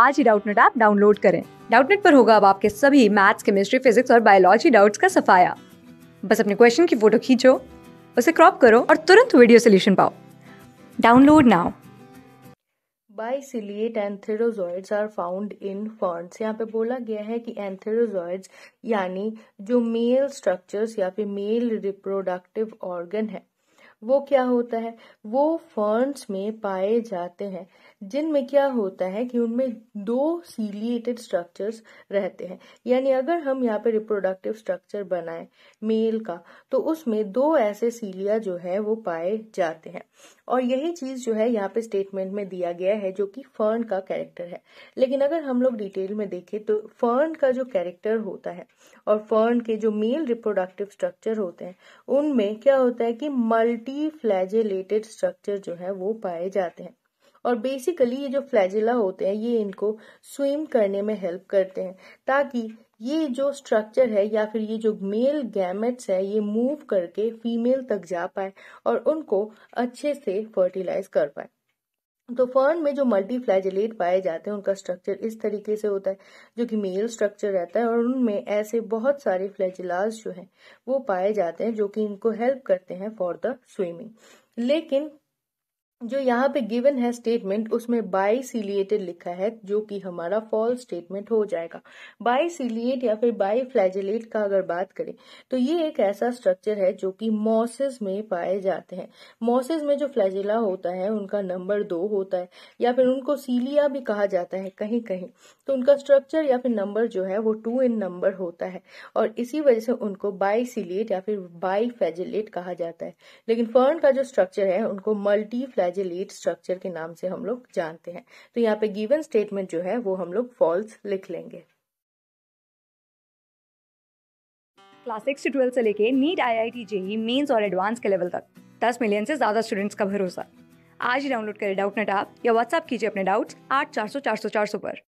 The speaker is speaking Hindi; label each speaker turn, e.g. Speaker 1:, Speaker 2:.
Speaker 1: आज ही डाउटनेट ऐप डाउनलोड करें डाउटनेट पर होगा अब आपके सभी मैथ्स केमिस्ट्री फिजिक्स और बायोलॉजी डाउट्स का सफाया बस अपने क्वेश्चन की फोटो खींचो उसे क्रॉप करो और तुरंत वीडियो सोल्यूशन पाओ download now
Speaker 2: biciliate antherozoids are found in ferns यहाँ पे बोला गया है कि एंथेरोजॉइड्स यानी जो मेल स्ट्रक्चर्स या फिर मेल रिप्रोडक्टिव ऑर्गन है वो क्या होता है वो फर्न्स में पाए जाते हैं जिनमें क्या होता है कि उनमें दो सीलिएटेड स्ट्रक्चर्स रहते हैं यानी अगर हम यहाँ पे रिप्रोडक्टिव स्ट्रक्चर बनाए मेल का तो उसमें दो ऐसे सीलिया जो है वो पाए जाते हैं और यही चीज जो है यहाँ पे स्टेटमेंट में दिया गया है जो कि फर्न का कैरेक्टर है लेकिन अगर हम लोग डिटेल में देखें तो फर्न का जो कैरेक्टर होता है और फर्न के जो मेल रिप्रोडक्टिव स्ट्रक्चर होते हैं उनमें क्या होता है कि मल्टी मल्टी फ्लैजेलेटेड स्ट्रक्चर जो है वो पाए जाते हैं और बेसिकली ये जो फ्लैजिला होते हैं ये इनको स्विम करने में हेल्प करते हैं ताकि ये जो स्ट्रक्चर है या फिर ये जो मेल गैमेट्स है ये मूव करके फीमेल तक जा पाए और उनको अच्छे से फर्टिलाइज कर पाए तो फर्न में जो मल्टी फ्लैजलेट पाए जाते हैं उनका स्ट्रक्चर इस तरीके से होता है जो कि मेल स्ट्रक्चर रहता है और उनमें ऐसे बहुत सारे फ्लैजिलाज जो हैं वो पाए जाते हैं जो कि इनको हेल्प करते हैं फॉर द स्विमिंग लेकिन जो यहाँ पे गिवन है स्टेटमेंट उसमें बाई सीलिएटेड लिखा है जो कि हमारा फॉल्स स्टेटमेंट हो जाएगा बाई सीलिएट या फिर बाई फ्लैजिलेट का अगर बात करें तो ये एक ऐसा स्ट्रक्चर है जो कि मॉसेस में पाए जाते हैं मॉसेस में जो फ्लैजिला होता है उनका नंबर दो होता है या फिर उनको सीलिया भी कहा जाता है कहीं कहीं तो उनका स्ट्रक्चर या फिर नंबर जो है वो टू इन नंबर होता है और इसी वजह से उनको बाई या फिर बाई फ्लैजिलेट कहा जाता है लेकिन फर्न का जो स्ट्रक्चर है उनको मल्टी एज स्ट्रक्चर के नाम से हम लोग जानते हैं तो यहाँ पे गिवन स्टेटमेंट जो है वो हम लोग फॉल्स लिख लेंगे
Speaker 1: क्लास सिक्स से ट्वेल्थ से लेके NEET I I T JEE mains और एडवांस के लेवल तक दस मिलियन से ज़्यादा स्टूडेंट्स का भरोसा आज ही डाउनलोड करें डाउट नेट आप या व्हाट्सअप कीजिए अपने डाउट्स आठ चार सौ चार सौ चार सौ पर